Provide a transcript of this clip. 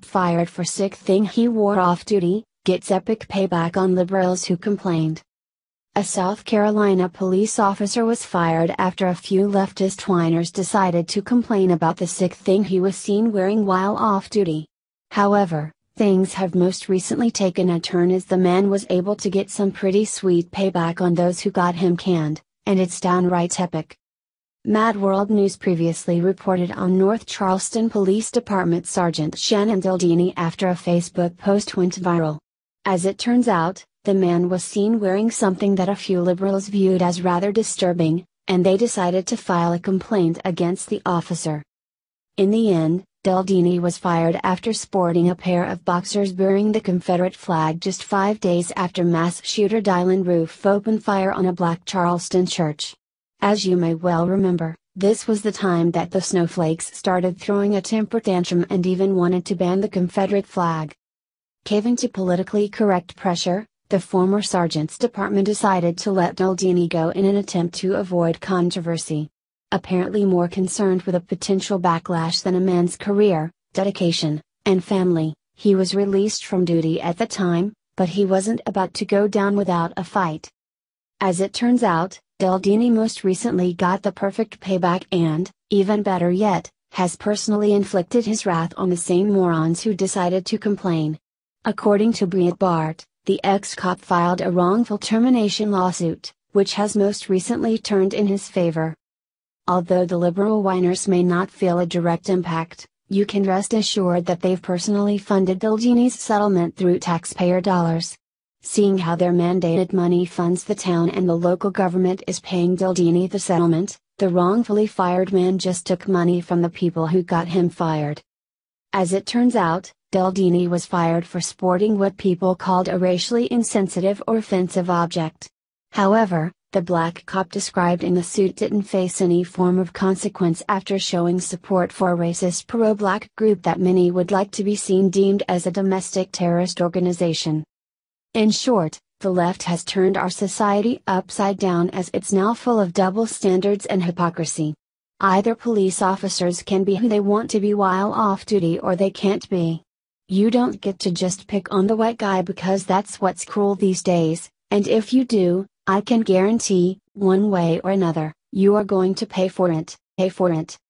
cop fired for sick thing he wore off duty, gets epic payback on liberals who complained. A South Carolina police officer was fired after a few leftist whiners decided to complain about the sick thing he was seen wearing while off duty. However, things have most recently taken a turn as the man was able to get some pretty sweet payback on those who got him canned, and it's downright epic. Mad World News previously reported on North Charleston Police Department Sergeant Shannon Dildini after a Facebook post went viral. As it turns out, the man was seen wearing something that a few liberals viewed as rather disturbing, and they decided to file a complaint against the officer. In the end, Daldini was fired after sporting a pair of boxers bearing the Confederate flag just five days after mass shooter Dylan Roof opened fire on a black Charleston church. As you may well remember, this was the time that the snowflakes started throwing a temper tantrum and even wanted to ban the Confederate flag. Caving to politically correct pressure, the former sergeant's department decided to let Doldini go in an attempt to avoid controversy. Apparently more concerned with a potential backlash than a man's career, dedication, and family, he was released from duty at the time, but he wasn't about to go down without a fight. As it turns out, Daldini most recently got the perfect payback and, even better yet, has personally inflicted his wrath on the same morons who decided to complain. According to Breitbart, the ex-cop filed a wrongful termination lawsuit, which has most recently turned in his favor. Although the liberal whiners may not feel a direct impact, you can rest assured that they've personally funded Daldini's settlement through taxpayer dollars. Seeing how their mandated money funds the town and the local government is paying Dildini the settlement, the wrongfully fired man just took money from the people who got him fired. As it turns out, Daldini was fired for sporting what people called a racially insensitive or offensive object. However, the black cop described in the suit didn't face any form of consequence after showing support for a racist pro black group that many would like to be seen deemed as a domestic terrorist organization. In short, the left has turned our society upside down as it's now full of double standards and hypocrisy. Either police officers can be who they want to be while off duty or they can't be. You don't get to just pick on the white guy because that's what's cruel these days, and if you do, I can guarantee, one way or another, you are going to pay for it, pay for it.